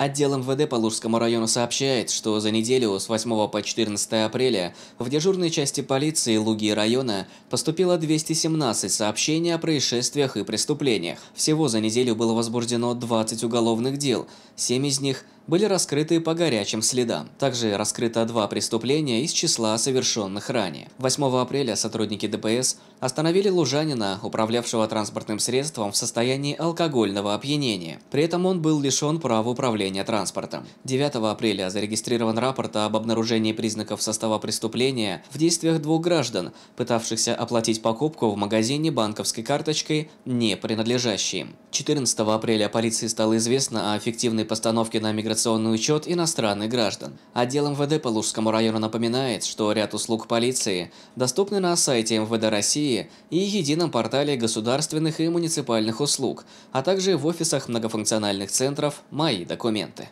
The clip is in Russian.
Отдел МВД по Лужскому району сообщает, что за неделю с 8 по 14 апреля в дежурной части полиции Луги района поступило 217 сообщений о происшествиях и преступлениях. Всего за неделю было возбуждено 20 уголовных дел, 7 из них – были раскрыты по горячим следам. Также раскрыто два преступления из числа совершенных ранее. 8 апреля сотрудники ДПС остановили лужанина, управлявшего транспортным средством в состоянии алкогольного опьянения. При этом он был лишен права управления транспортом. 9 апреля зарегистрирован рапорт об обнаружении признаков состава преступления в действиях двух граждан, пытавшихся оплатить покупку в магазине банковской карточкой, не принадлежащей им. 14 апреля полиции стало известно о эффективной постановке на миграционный учет иностранных граждан. Отдел МВД по Лужскому району напоминает, что ряд услуг полиции доступны на сайте МВД России и едином портале государственных и муниципальных услуг, а также в офисах многофункциональных центров «Мои документы».